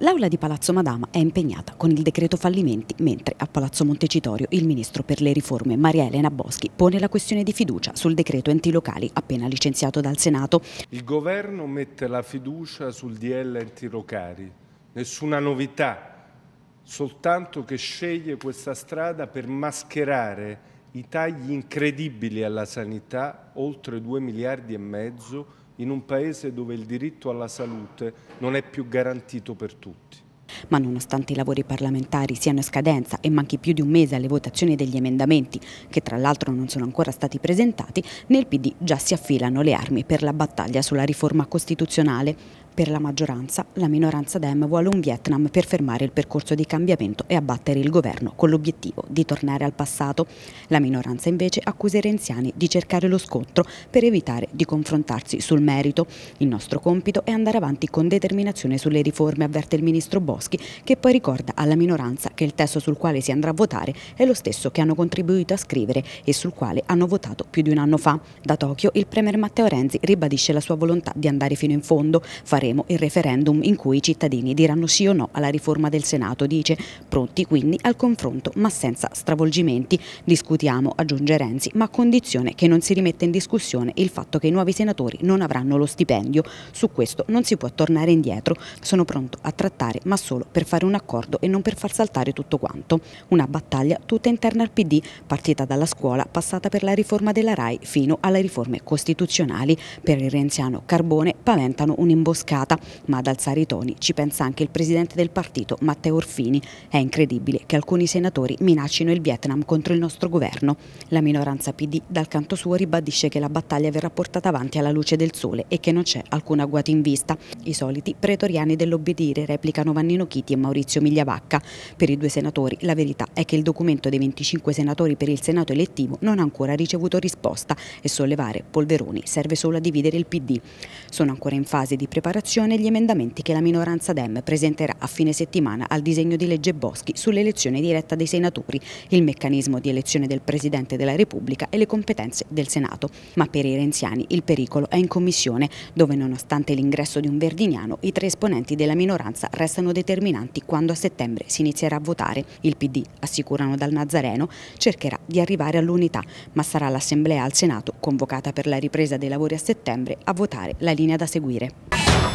L'aula di Palazzo Madama è impegnata con il decreto fallimenti, mentre a Palazzo Montecitorio il ministro per le riforme Maria Elena Boschi pone la questione di fiducia sul decreto enti locali appena licenziato dal Senato. Il governo mette la fiducia sul DL enti locali, nessuna novità, soltanto che sceglie questa strada per mascherare i tagli incredibili alla sanità, oltre 2 miliardi e mezzo, in un paese dove il diritto alla salute non è più garantito per tutti. Ma nonostante i lavori parlamentari siano in scadenza e manchi più di un mese alle votazioni degli emendamenti, che tra l'altro non sono ancora stati presentati, nel PD già si affilano le armi per la battaglia sulla riforma costituzionale. Per la maggioranza, la minoranza Dem vuole un Vietnam per fermare il percorso di cambiamento e abbattere il governo con l'obiettivo di tornare al passato. La minoranza invece accusa i renziani di cercare lo scontro per evitare di confrontarsi sul merito. Il nostro compito è andare avanti con determinazione sulle riforme, avverte il ministro Boschi, che poi ricorda alla minoranza che il testo sul quale si andrà a votare è lo stesso che hanno contribuito a scrivere e sul quale hanno votato più di un anno fa. Da Tokyo il premier Matteo Renzi ribadisce la sua volontà di andare fino in fondo, fare faremo il referendum in cui i cittadini diranno sì o no alla riforma del Senato, dice, pronti quindi al confronto ma senza stravolgimenti. Discutiamo, aggiunge Renzi, ma a condizione che non si rimetta in discussione il fatto che i nuovi senatori non avranno lo stipendio. Su questo non si può tornare indietro, sono pronto a trattare ma solo per fare un accordo e non per far saltare tutto quanto. Una battaglia tutta interna al PD, partita dalla scuola, passata per la riforma della RAI fino alle riforme costituzionali. Per il renziano Carbone paventano un'imboscata complicata, ma ad alzare i toni ci pensa anche il presidente del partito Matteo Orfini. È incredibile che alcuni senatori minaccino il Vietnam contro il nostro governo. La minoranza PD dal canto suo ribadisce che la battaglia verrà portata avanti alla luce del sole e che non c'è alcun agguato in vista. I soliti pretoriani dell'obbedire replicano Vannino Chiti e Maurizio Migliavacca. Per i due senatori la verità è che il documento dei 25 senatori per il Senato elettivo non ha ancora ricevuto risposta e sollevare polveroni serve solo a dividere il PD. Sono ancora in fase di preparazione votazione gli emendamenti che la minoranza DEM presenterà a fine settimana al disegno di legge Boschi sull'elezione diretta dei senatori, il meccanismo di elezione del Presidente della Repubblica e le competenze del Senato. Ma per i renziani il pericolo è in commissione, dove nonostante l'ingresso di un verdiniano, i tre esponenti della minoranza restano determinanti quando a settembre si inizierà a votare. Il PD, assicurano dal Nazareno, cercherà di arrivare all'unità, ma sarà l'Assemblea al Senato, convocata per la ripresa dei lavori a settembre, a votare la linea da seguire.